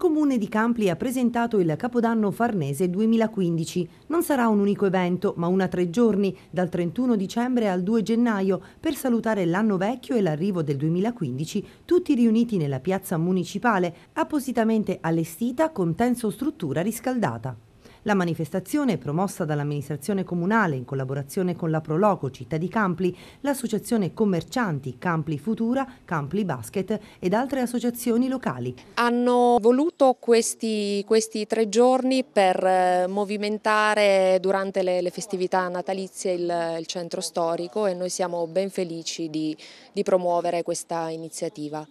comune di Campli ha presentato il Capodanno Farnese 2015. Non sarà un unico evento, ma una tre giorni, dal 31 dicembre al 2 gennaio, per salutare l'anno vecchio e l'arrivo del 2015, tutti riuniti nella piazza municipale, appositamente allestita con tenso struttura riscaldata. La manifestazione, promossa dall'amministrazione comunale in collaborazione con la Proloco Città di Campli, l'associazione commercianti Campli Futura, Campli Basket ed altre associazioni locali. Hanno voluto questi, questi tre giorni per eh, movimentare durante le, le festività natalizie il, il, centro storico e noi siamo ben felici di, di promuovere questa iniziativa.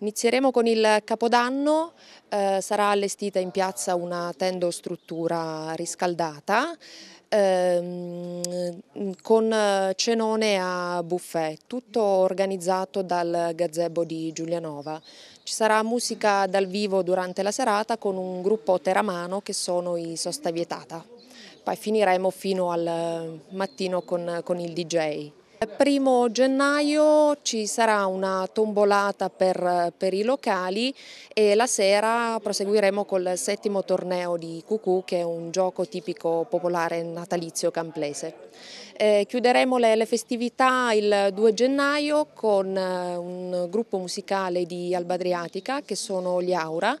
Inizieremo con il Capodanno, eh, sarà allestita in piazza una tendostruttura riscaldata ehm, con eh, cenone a buffet, tutto organizzato dal gazebo di Giulianova. Ci sarà musica dal vivo durante la serata con un gruppo teramano che sono i Sosta Vietata. Poi finiremo fino al mattino con, con il DJ. Il primo gennaio ci sarà una tombolata per, per, i locali e la sera proseguiremo col settimo torneo di Cucù che è un gioco tipico popolare natalizio camplese. Eh, chiuderemo le, le, festività il 2 gennaio con eh, un gruppo musicale di Alba Adriatica che sono gli Aura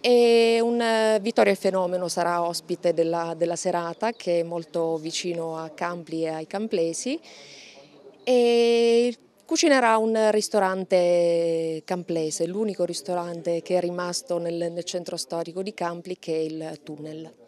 e un eh, Vittorio Fenomeno sarà ospite della, della serata che è molto vicino a Campli e ai Camplesi e cucinerà un ristorante camplese, l'unico ristorante che è rimasto nel, nel centro storico di Campli che è il Tunnel.